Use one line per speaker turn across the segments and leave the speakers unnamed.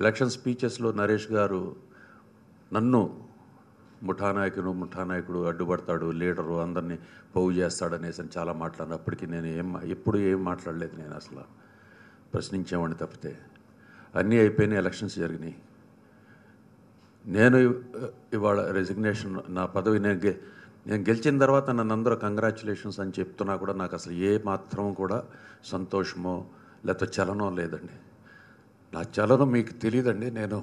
election స్పీచెస్లో Naresh గారు నన్ను ముఠానాయకుడు ముఠానాయకుడు అడ్డుపడతాడు leader అందరినీ పోగు చేస్తాడనేసి చాలా మాట్లాడినప్పటికీ నేను ఏం ఎప్పుడు ఏం మాట్లాడలేదు నేను అసలు ప్రశ్నించేవాడిని తప్పితే అన్నీ అయిపోయినాయి ఎలక్షన్స్ జరిగినాయి నేను ఇవాళ రెసిగ్నేషన్ నా పదవి నేను నేను గెలిచిన తర్వాత నన్ను అందరూ కంగ్రాచులేషన్స్ అని చెప్తున్నా కూడా నాకు అసలు ఏ మాత్రం కూడా సంతోషమో లేకపోతే చలనం లేదండి నా చలనం మీకు తెలియదండి నేను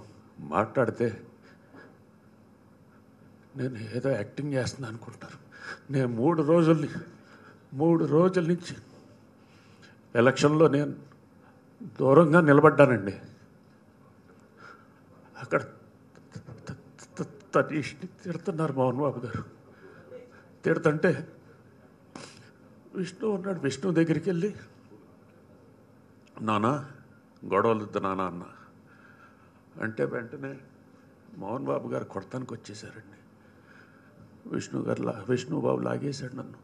మాట్లాడితే నేను ఏదో యాక్టింగ్ చేస్తున్నాను అనుకుంటారు నేను మూడు రోజుల్ని మూడు రోజుల నుంచి ఎలక్షన్లో నేను దూరంగా నిలబడ్డానండి అక్కడ తనీష్ని తిడుతున్నారు మోహన్ బాబు గారు తిడుతుంటే విష్ణు ఉన్నాడు విష్ణు దగ్గరికి వెళ్ళి నానా గొడవలు వద్దునా అన్న అంటే వెంటనే మోహన్ బాబు గారు కొడతానికి వచ్చేసారండి విష్ణు గారు లా విష్ణుబాబు లాగేశాడు నన్ను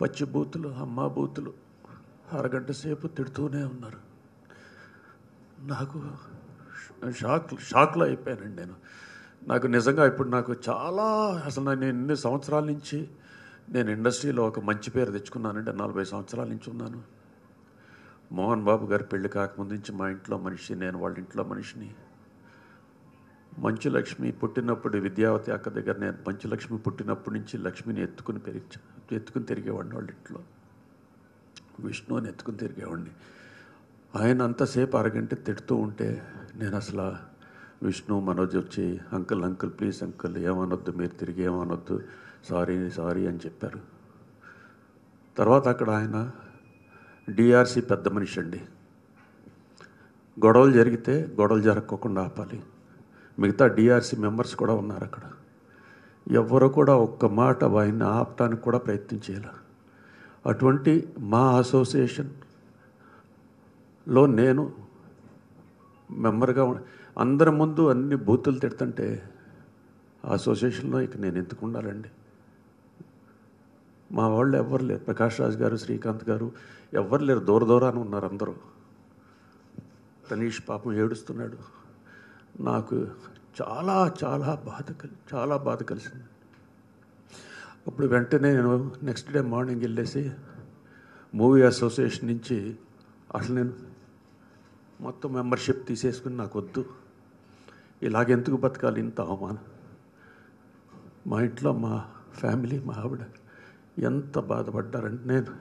పచ్చి బూతులు అమ్మ బూతులు అరగంట సేపు తిడుతూనే ఉన్నారు నాకు షాక్ షాక్లో అయిపోయానండి నేను నాకు నిజంగా ఇప్పుడు నాకు చాలా అసలు నేను ఎన్ని సంవత్సరాల నుంచి నేను ఇండస్ట్రీలో ఒక మంచి పేరు తెచ్చుకున్నానంటే నలభై సంవత్సరాల నుంచి ఉన్నాను మోహన్ బాబు గారు పెళ్లి కాకముందు నుంచి మా ఇంట్లో మనిషి నేను వాళ్ళ ఇంట్లో మనిషిని మంచులక్ష్మి పుట్టినప్పుడు విద్యావతి అక్క దగ్గర నేను మంచులక్ష్మి పుట్టినప్పటి నుంచి లక్ష్మిని ఎత్తుకుని పెరిగి ఎత్తుకుని తిరిగేవాడిని వాళ్ళ ఇంట్లో విష్ణువుని ఎత్తుకుని తిరిగేవాడిని ఆయన అంతసేపు అరగంట తిడుతూ ఉంటే నేను అసలు విష్ణు మనోజ్ వచ్చి అంకుల్ అంకుల్ ప్లీజ్ అంకుల్ ఏమనొద్దు మీరు తిరిగి ఏమనొద్దు సారీ సారీ అని చెప్పారు తర్వాత అక్కడ ఆయన డిఆర్సీ పెద్ద మనిషి అండి గొడవలు జరిగితే గొడవలు జరగకుండా ఆపాలి మిగతా డిఆర్సీ మెంబర్స్ కూడా ఉన్నారు అక్కడ ఎవరు కూడా ఒక్క మాట వాయిని ఆపటానికి కూడా ప్రయత్నం చేయాలి అటువంటి మా అసోసియేషన్లో నేను మెంబర్గా అందరి ముందు అన్ని బూతులు తిడుతుంటే అసోసియేషన్లో ఇక నేను ఎందుకు ఉండాలండి మా వాళ్ళు ఎవ్వరు లేరు ప్రకాష్ రాజ్ గారు శ్రీకాంత్ గారు ఎవ్వరు లేరు దూర దూరాన ఉన్నారు అందరూ తనీష్ పాపం ఏడుస్తున్నాడు నాకు చాలా చాలా బాధ కలి చాలా బాధ కలిసింది అప్పుడు వెంటనే నేను నెక్స్ట్ డే మార్నింగ్ వెళ్ళేసి మూవీ అసోసియేషన్ నుంచి అసలు నేను మొత్తం మెంబర్షిప్ తీసేసుకుని నాకు వద్దు ఇలాగెందుకు బతకాలి ఇంత అవమానం మా ఇంట్లో మా ఫ్యామిలీ మా ఆవిడ ఎంత బాధపడ్డారంటే నేను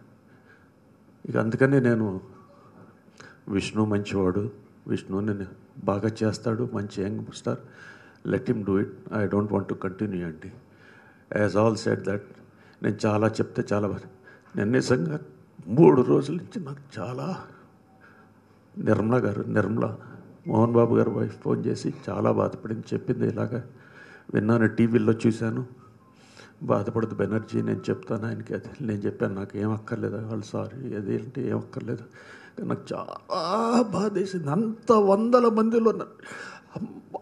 ఇక అందుకనే నేను విష్ణు మంచివాడు విష్ణుని బాగా చేస్తాడు మంచి young star let him do it I don't want to continue అండి యాజ్ ఆల్ సెట్ దట్ నేను చాలా చెప్తే చాలా నేను నిజంగా మూడు రోజుల నుంచి నాకు చాలా నిర్మల గారు నిర్మల మోహన్ బాబు గారు వైఫ్ ఫోన్ చేసి చాలా బాధపడింది చెప్పింది ఇలాగా విన్నాను టీవీల్లో చూశాను బాధపడదు బెనర్జీ నేను చెప్తాను ఆయనకి అది నేను చెప్పాను నాకు ఏం అక్కర్లేదు వాళ్ళు సారీ అది ఏంటి ఏం అక్కర్లేదు నాకు చాలా బాధ వేసింది అంత వందల మందిలో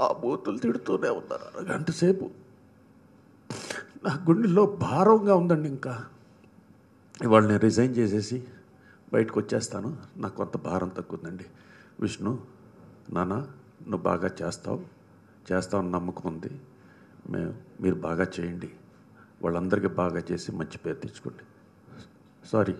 ఆ బూతులు తిడుతూనే ఉన్నారు గంట సేపు నా గుండెలో భారంగా ఉందండి ఇంకా ఇవాళ నేను రిజైన్ చేసేసి బయటకు వచ్చేస్తాను నాకు కొంత భారం తగ్గుందండి విష్ణు నాన్న నువ్వు బాగా చేస్తావు చేస్తావు నమ్మకం ఉంది మేము మీరు బాగా చేయండి వాళ్ళందరికీ బాగా చేసి మంచి పేరు తెచ్చుకోండి సారీ